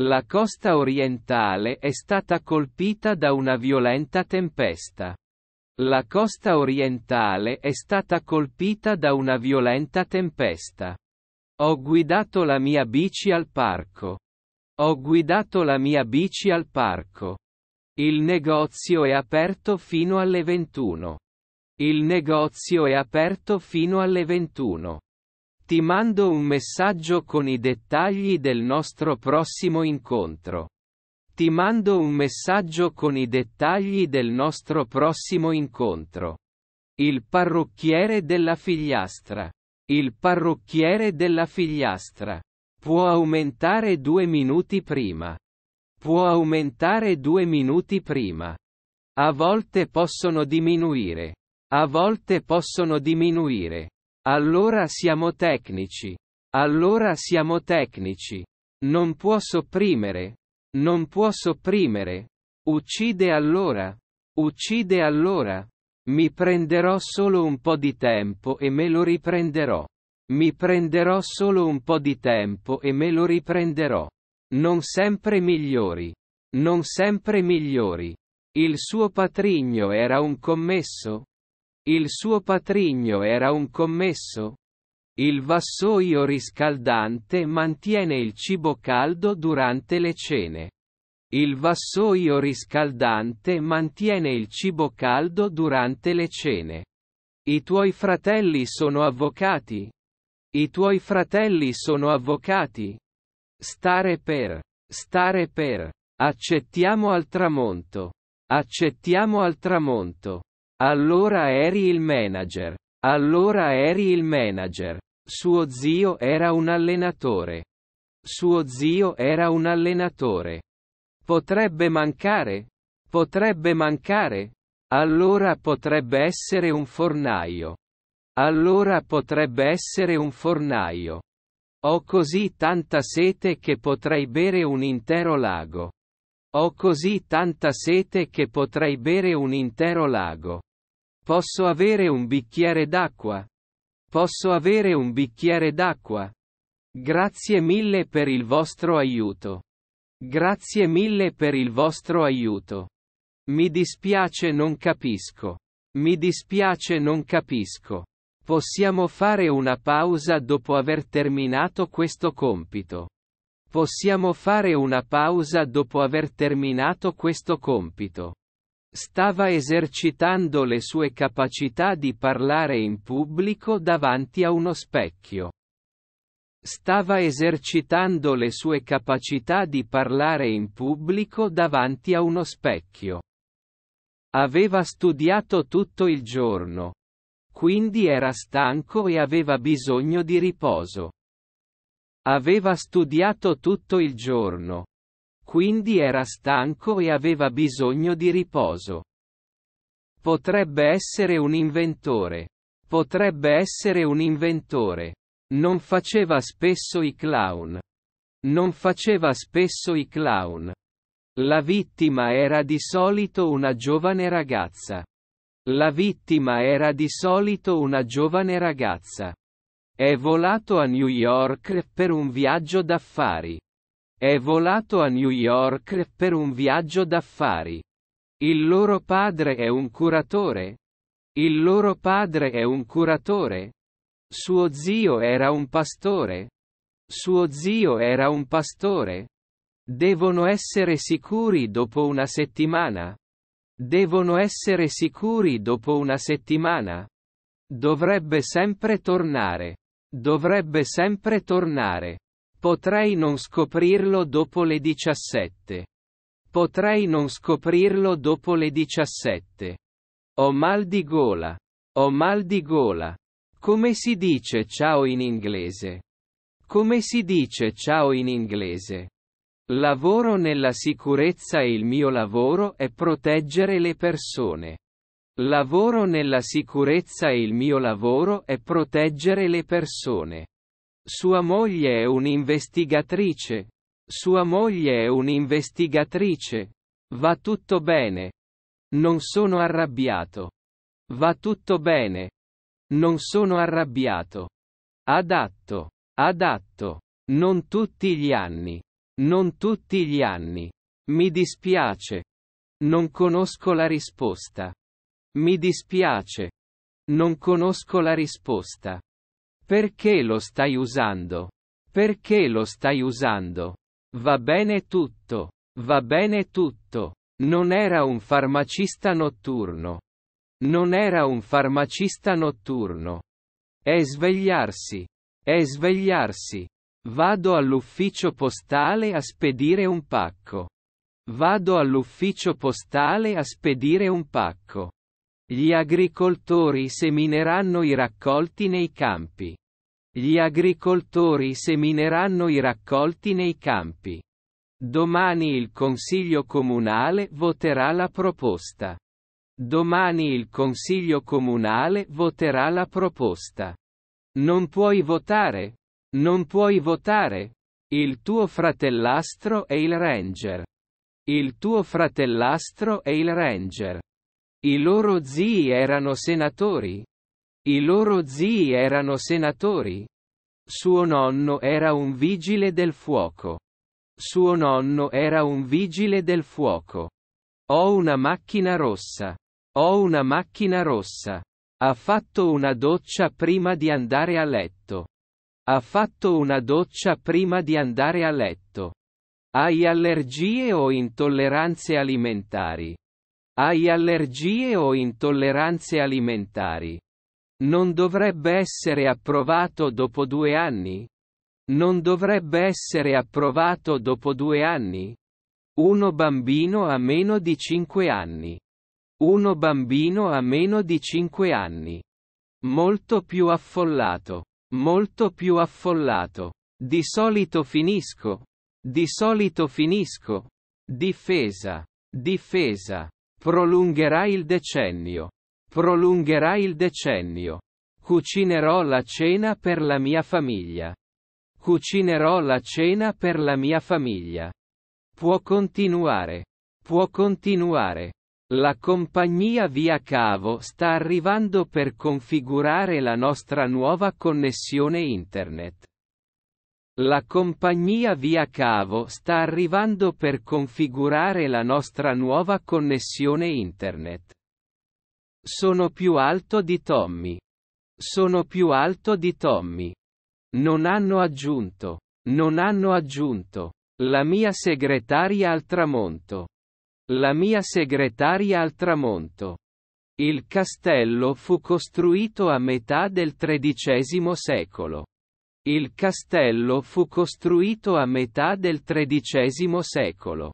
La costa orientale è stata colpita da una violenta tempesta. La costa orientale è stata colpita da una violenta tempesta. Ho guidato la mia bici al parco. Ho guidato la mia bici al parco. Il negozio è aperto fino alle 21. Il negozio è aperto fino alle 21. Ti mando un messaggio con i dettagli del nostro prossimo incontro. Ti mando un messaggio con i dettagli del nostro prossimo incontro. Il parrucchiere della figliastra. Il parrucchiere della figliastra. Può aumentare due minuti prima. Può aumentare due minuti prima. A volte possono diminuire. A volte possono diminuire. Allora siamo tecnici. Allora siamo tecnici. Non può sopprimere. Non può sopprimere. Uccide allora. Uccide allora. Mi prenderò solo un po' di tempo e me lo riprenderò. Mi prenderò solo un po' di tempo e me lo riprenderò. Non sempre migliori. Non sempre migliori. Il suo patrigno era un commesso? Il suo patrigno era un commesso? Il vassoio riscaldante mantiene il cibo caldo durante le cene. Il vassoio riscaldante mantiene il cibo caldo durante le cene. I tuoi fratelli sono avvocati. I tuoi fratelli sono avvocati. Stare per. Stare per. Accettiamo al tramonto. Accettiamo al tramonto. Allora eri il manager. Allora eri il manager. Suo zio era un allenatore. Suo zio era un allenatore. Potrebbe mancare? Potrebbe mancare? Allora potrebbe essere un fornaio. Allora potrebbe essere un fornaio. Ho così tanta sete che potrei bere un intero lago. Ho così tanta sete che potrei bere un intero lago. Posso avere un bicchiere d'acqua? Posso avere un bicchiere d'acqua? Grazie mille per il vostro aiuto. Grazie mille per il vostro aiuto. Mi dispiace non capisco. Mi dispiace non capisco. Possiamo fare una pausa dopo aver terminato questo compito. Possiamo fare una pausa dopo aver terminato questo compito stava esercitando le sue capacità di parlare in pubblico davanti a uno specchio. Stava esercitando le sue capacità di parlare in pubblico davanti a uno specchio. Aveva studiato tutto il giorno. Quindi era stanco e aveva bisogno di riposo. Aveva studiato tutto il giorno. Quindi era stanco e aveva bisogno di riposo. Potrebbe essere un inventore. Potrebbe essere un inventore. Non faceva spesso i clown. Non faceva spesso i clown. La vittima era di solito una giovane ragazza. La vittima era di solito una giovane ragazza. È volato a New York per un viaggio d'affari. È volato a New York per un viaggio d'affari. Il loro padre è un curatore? Il loro padre è un curatore? Suo zio era un pastore? Suo zio era un pastore? Devono essere sicuri dopo una settimana? Devono essere sicuri dopo una settimana? Dovrebbe sempre tornare. Dovrebbe sempre tornare. Potrei non scoprirlo dopo le 17. Potrei non scoprirlo dopo le 17. Ho mal di gola. Ho mal di gola. Come si dice ciao in inglese? Come si dice ciao in inglese? Lavoro nella sicurezza e il mio lavoro è proteggere le persone. Lavoro nella sicurezza e il mio lavoro è proteggere le persone. Sua moglie è un'investigatrice. Sua moglie è un'investigatrice. Va tutto bene. Non sono arrabbiato. Va tutto bene. Non sono arrabbiato. Adatto. Adatto. Non tutti gli anni. Non tutti gli anni. Mi dispiace. Non conosco la risposta. Mi dispiace. Non conosco la risposta. Perché lo stai usando? Perché lo stai usando? Va bene tutto. Va bene tutto. Non era un farmacista notturno. Non era un farmacista notturno. È svegliarsi. È svegliarsi. Vado all'ufficio postale a spedire un pacco. Vado all'ufficio postale a spedire un pacco. Gli agricoltori semineranno i raccolti nei campi. Gli agricoltori semineranno i raccolti nei campi. Domani il Consiglio Comunale voterà la proposta. Domani il Consiglio Comunale voterà la proposta. Non puoi votare. Non puoi votare. Il tuo fratellastro è il Ranger. Il tuo fratellastro è il Ranger. I loro zii erano senatori. I loro zii erano senatori. Suo nonno era un vigile del fuoco. Suo nonno era un vigile del fuoco. Ho una macchina rossa. Ho una macchina rossa. Ha fatto una doccia prima di andare a letto. Ha fatto una doccia prima di andare a letto. Hai allergie o intolleranze alimentari? Hai allergie o intolleranze alimentari? Non dovrebbe essere approvato dopo due anni? Non dovrebbe essere approvato dopo due anni? Uno bambino a meno di 5 anni. Uno bambino a meno di 5 anni. Molto più affollato. Molto più affollato. Di solito finisco. Di solito finisco. Difesa. Difesa. Prolungherà il decennio. Prolungherà il decennio. Cucinerò la cena per la mia famiglia. Cucinerò la cena per la mia famiglia. Può continuare. Può continuare. La compagnia via cavo sta arrivando per configurare la nostra nuova connessione internet. La compagnia via cavo sta arrivando per configurare la nostra nuova connessione internet. Sono più alto di Tommy. Sono più alto di Tommy. Non hanno aggiunto. Non hanno aggiunto. La mia segretaria al tramonto. La mia segretaria al tramonto. Il castello fu costruito a metà del XIII secolo. Il castello fu costruito a metà del XIII secolo.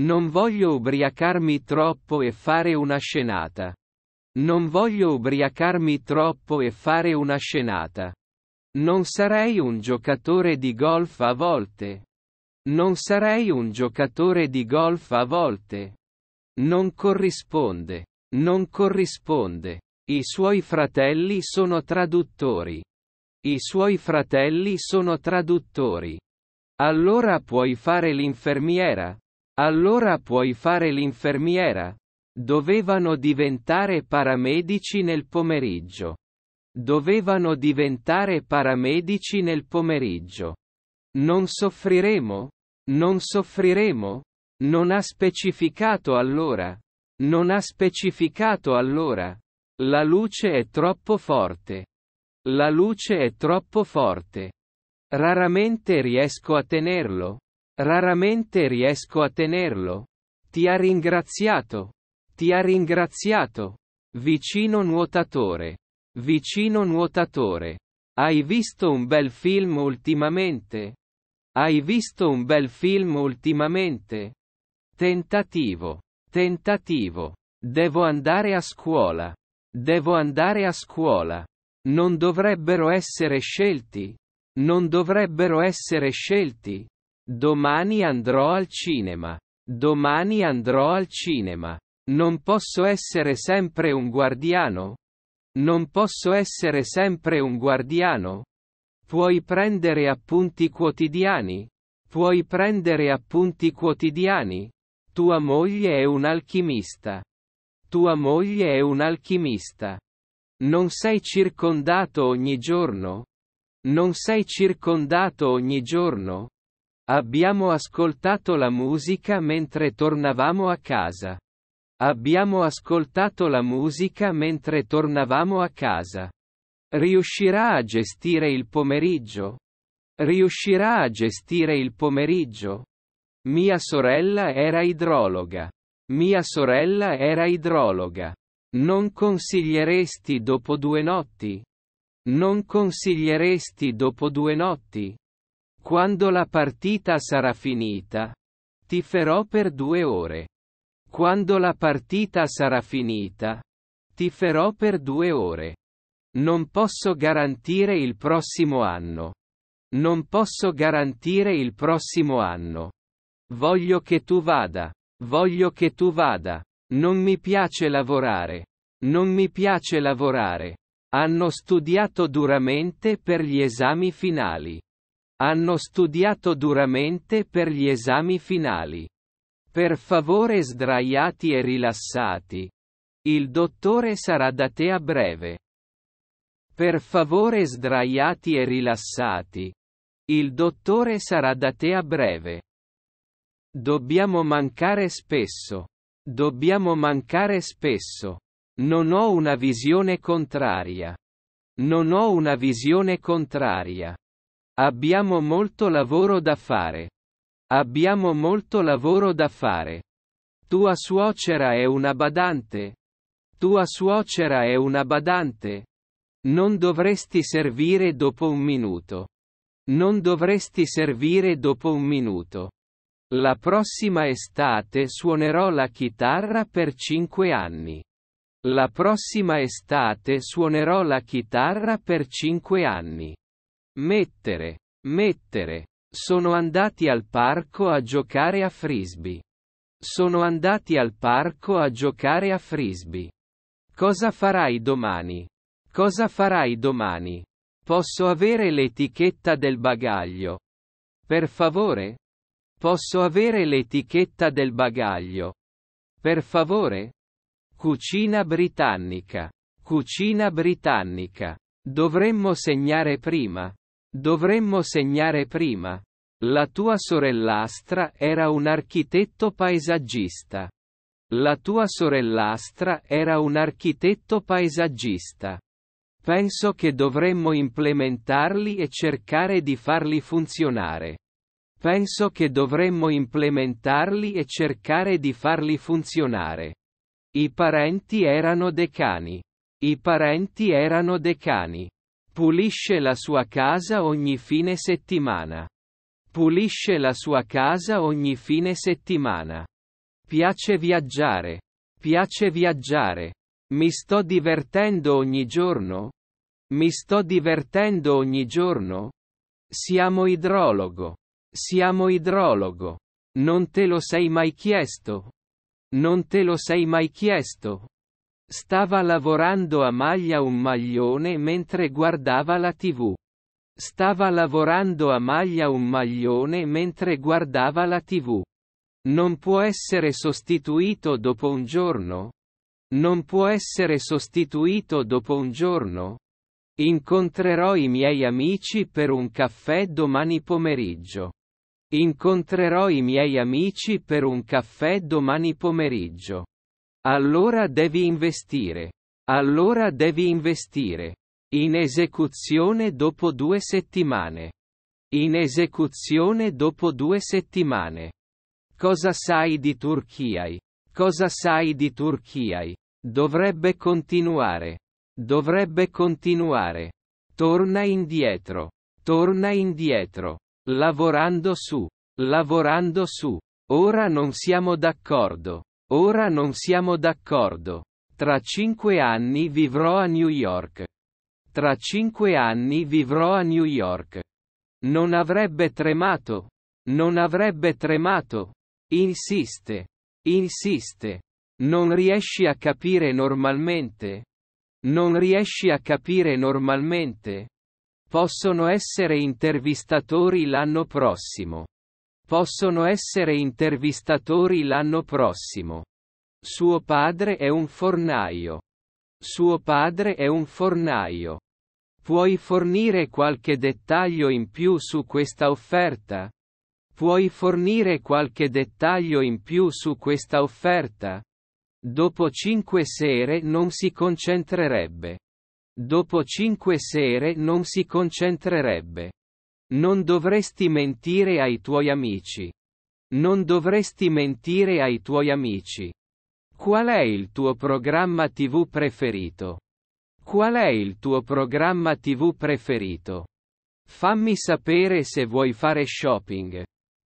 Non voglio ubriacarmi troppo e fare una scenata. Non voglio ubriacarmi troppo e fare una scenata. Non sarei un giocatore di golf a volte. Non sarei un giocatore di golf a volte. Non corrisponde. Non corrisponde. I suoi fratelli sono traduttori. I suoi fratelli sono traduttori. Allora puoi fare l'infermiera. Allora puoi fare l'infermiera. Dovevano diventare paramedici nel pomeriggio. Dovevano diventare paramedici nel pomeriggio. Non soffriremo? Non soffriremo? Non ha specificato allora. Non ha specificato allora. La luce è troppo forte. La luce è troppo forte. Raramente riesco a tenerlo. Raramente riesco a tenerlo. Ti ha ringraziato. Ti ha ringraziato. Vicino nuotatore. Vicino nuotatore. Hai visto un bel film ultimamente? Hai visto un bel film ultimamente? Tentativo. Tentativo. Devo andare a scuola. Devo andare a scuola. Non dovrebbero essere scelti. Non dovrebbero essere scelti. Domani andrò al cinema. Domani andrò al cinema. Non posso essere sempre un guardiano. Non posso essere sempre un guardiano. Puoi prendere appunti quotidiani. Puoi prendere appunti quotidiani. Tua moglie è un alchimista. Tua moglie è un alchimista. Non sei circondato ogni giorno? Non sei circondato ogni giorno? Abbiamo ascoltato la musica mentre tornavamo a casa. Abbiamo ascoltato la musica mentre tornavamo a casa. Riuscirà a gestire il pomeriggio? Riuscirà a gestire il pomeriggio? Mia sorella era idrologa. Mia sorella era idrologa. Non consiglieresti dopo due notti? Non consiglieresti dopo due notti? Quando la partita sarà finita? Ti ferò per due ore. Quando la partita sarà finita? Ti ferò per due ore. Non posso garantire il prossimo anno. Non posso garantire il prossimo anno. Voglio che tu vada. Voglio che tu vada. Non mi piace lavorare. Non mi piace lavorare. Hanno studiato duramente per gli esami finali. Hanno studiato duramente per gli esami finali. Per favore sdraiati e rilassati. Il dottore sarà da te a breve. Per favore sdraiati e rilassati. Il dottore sarà da te a breve. Dobbiamo mancare spesso. Dobbiamo mancare spesso. Non ho una visione contraria. Non ho una visione contraria. Abbiamo molto lavoro da fare. Abbiamo molto lavoro da fare. Tua suocera è una badante. Tua suocera è una badante. Non dovresti servire dopo un minuto. Non dovresti servire dopo un minuto. La prossima estate suonerò la chitarra per cinque anni. La prossima estate suonerò la chitarra per cinque anni. Mettere. Mettere. Sono andati al parco a giocare a frisbee. Sono andati al parco a giocare a frisbee. Cosa farai domani? Cosa farai domani? Posso avere l'etichetta del bagaglio? Per favore? Posso avere l'etichetta del bagaglio? Per favore? Cucina britannica. Cucina britannica. Dovremmo segnare prima. Dovremmo segnare prima. La tua sorellastra era un architetto paesaggista. La tua sorellastra era un architetto paesaggista. Penso che dovremmo implementarli e cercare di farli funzionare. Penso che dovremmo implementarli e cercare di farli funzionare. I parenti erano decani. I parenti erano decani. Pulisce la sua casa ogni fine settimana. Pulisce la sua casa ogni fine settimana. Piace viaggiare. Piace viaggiare. Mi sto divertendo ogni giorno? Mi sto divertendo ogni giorno? Siamo idrologo. Siamo idrologo. Non te lo sei mai chiesto? Non te lo sei mai chiesto? Stava lavorando a maglia un maglione mentre guardava la tv. Stava lavorando a maglia un maglione mentre guardava la tv. Non può essere sostituito dopo un giorno? Non può essere sostituito dopo un giorno? Incontrerò i miei amici per un caffè domani pomeriggio. Incontrerò i miei amici per un caffè domani pomeriggio. Allora devi investire. Allora devi investire. In esecuzione dopo due settimane. In esecuzione dopo due settimane. Cosa sai di Turchiai? Cosa sai di Turchiai? Dovrebbe continuare. Dovrebbe continuare. Torna indietro. Torna indietro. Lavorando su. Lavorando su. Ora non siamo d'accordo. Ora non siamo d'accordo. Tra cinque anni vivrò a New York. Tra cinque anni vivrò a New York. Non avrebbe tremato. Non avrebbe tremato. Insiste. Insiste. Non riesci a capire normalmente? Non riesci a capire normalmente? Possono essere intervistatori l'anno prossimo. Possono essere intervistatori l'anno prossimo. Suo padre è un fornaio. Suo padre è un fornaio. Puoi fornire qualche dettaglio in più su questa offerta? Puoi fornire qualche dettaglio in più su questa offerta? Dopo cinque sere non si concentrerebbe. Dopo cinque sere non si concentrerebbe. Non dovresti mentire ai tuoi amici. Non dovresti mentire ai tuoi amici. Qual è il tuo programma TV preferito? Qual è il tuo programma TV preferito? Fammi sapere se vuoi fare shopping.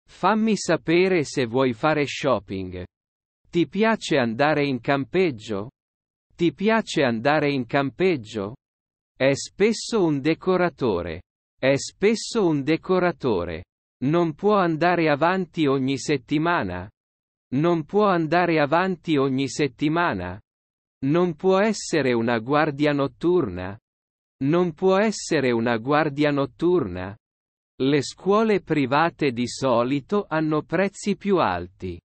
Fammi sapere se vuoi fare shopping. Ti piace andare in campeggio? Ti piace andare in campeggio? È spesso un decoratore. È spesso un decoratore. Non può andare avanti ogni settimana. Non può andare avanti ogni settimana. Non può essere una guardia notturna. Non può essere una guardia notturna. Le scuole private di solito hanno prezzi più alti.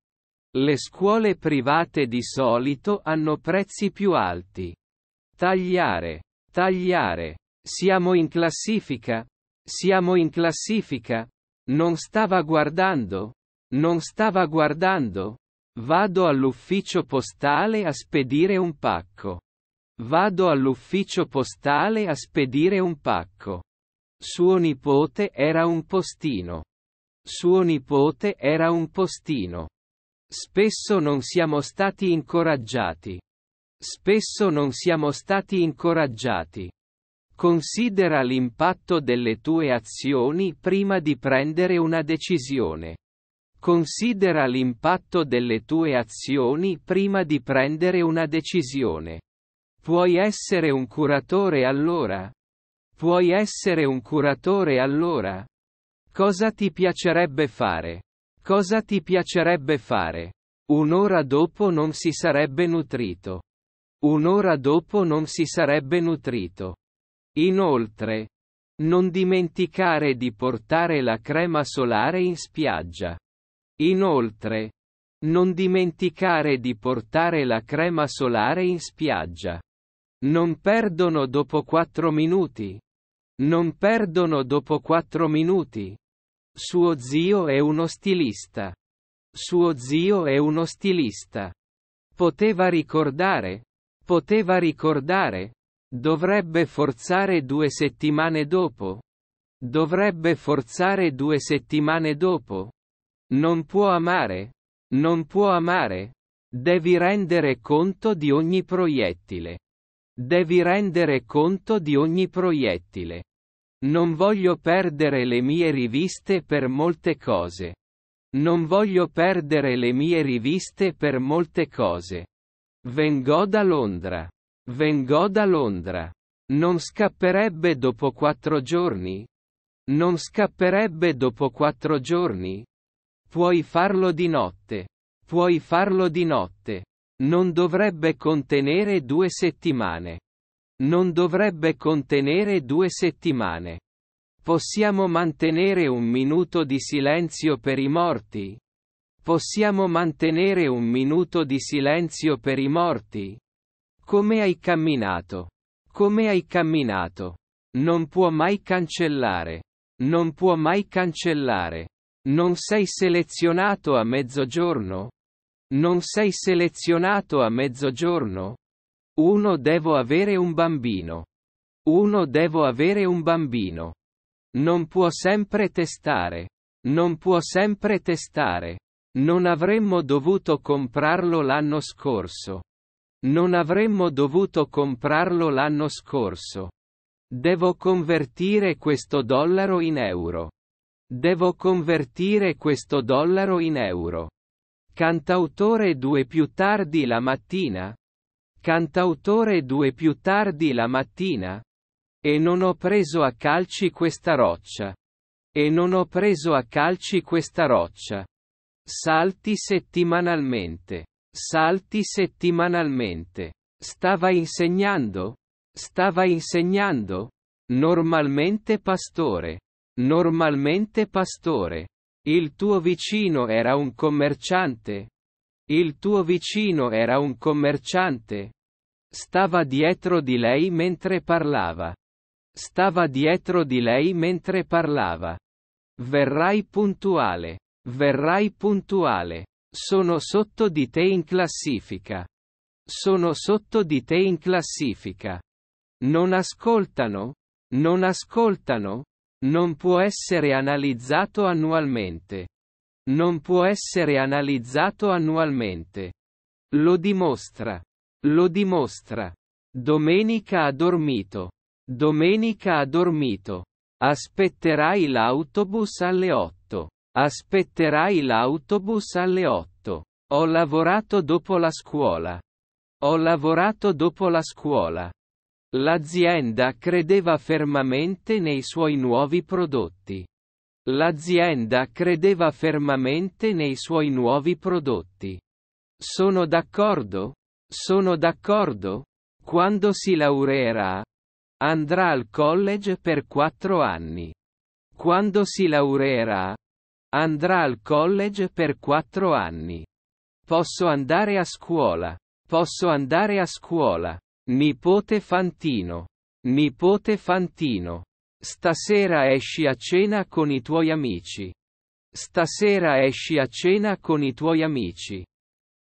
Le scuole private di solito hanno prezzi più alti. Tagliare. Tagliare. Siamo in classifica. Siamo in classifica. Non stava guardando. Non stava guardando. Vado all'ufficio postale a spedire un pacco. Vado all'ufficio postale a spedire un pacco. Suo nipote era un postino. Suo nipote era un postino. Spesso non siamo stati incoraggiati. Spesso non siamo stati incoraggiati. Considera l'impatto delle tue azioni prima di prendere una decisione. Considera l'impatto delle tue azioni prima di prendere una decisione. Puoi essere un curatore allora? Puoi essere un curatore allora? Cosa ti piacerebbe fare? Cosa ti piacerebbe fare? Un'ora dopo non si sarebbe nutrito. Un'ora dopo non si sarebbe nutrito. Inoltre, non dimenticare di portare la crema solare in spiaggia. Inoltre, non dimenticare di portare la crema solare in spiaggia. Non perdono dopo 4 minuti. Non perdono dopo 4 minuti. Suo zio è uno stilista. Suo zio è uno stilista. Poteva ricordare. Poteva ricordare. Dovrebbe forzare due settimane dopo. Dovrebbe forzare due settimane dopo. Non può amare. Non può amare. Devi rendere conto di ogni proiettile. Devi rendere conto di ogni proiettile. Non voglio perdere le mie riviste per molte cose. Non voglio perdere le mie riviste per molte cose. Vengò da Londra. Vengo da Londra. Non scapperebbe dopo quattro giorni? Non scapperebbe dopo quattro giorni? Puoi farlo di notte. Puoi farlo di notte. Non dovrebbe contenere due settimane. Non dovrebbe contenere due settimane. Possiamo mantenere un minuto di silenzio per i morti? Possiamo mantenere un minuto di silenzio per i morti? Come hai camminato? Come hai camminato? Non può mai cancellare. Non può mai cancellare. Non sei selezionato a mezzogiorno? Non sei selezionato a mezzogiorno? Uno devo avere un bambino. Uno devo avere un bambino. Non può sempre testare. Non può sempre testare. Non avremmo dovuto comprarlo l'anno scorso. Non avremmo dovuto comprarlo l'anno scorso. Devo convertire questo dollaro in euro. Devo convertire questo dollaro in euro. Cantautore 2 più tardi la mattina, Cantautore due più tardi la mattina. E non ho preso a calci questa roccia. E non ho preso a calci questa roccia. Salti settimanalmente. Salti settimanalmente. Stava insegnando? Stava insegnando? Normalmente pastore. Normalmente pastore. Il tuo vicino era un commerciante? Il tuo vicino era un commerciante. Stava dietro di lei mentre parlava. Stava dietro di lei mentre parlava. Verrai puntuale. Verrai puntuale. Sono sotto di te in classifica. Sono sotto di te in classifica. Non ascoltano? Non ascoltano? Non può essere analizzato annualmente non può essere analizzato annualmente. Lo dimostra. Lo dimostra. Domenica ha dormito. Domenica ha dormito. Aspetterai l'autobus alle 8. Aspetterai l'autobus alle 8. Ho lavorato dopo la scuola. Ho lavorato dopo la scuola. L'azienda credeva fermamente nei suoi nuovi prodotti. L'azienda credeva fermamente nei suoi nuovi prodotti. Sono d'accordo? Sono d'accordo? Quando si laureerà? Andrà al college per quattro anni. Quando si laureerà? Andrà al college per quattro anni. Posso andare a scuola. Posso andare a scuola. Nipote Fantino. Nipote Fantino. Stasera esci a cena con i tuoi amici. Stasera esci a cena con i tuoi amici.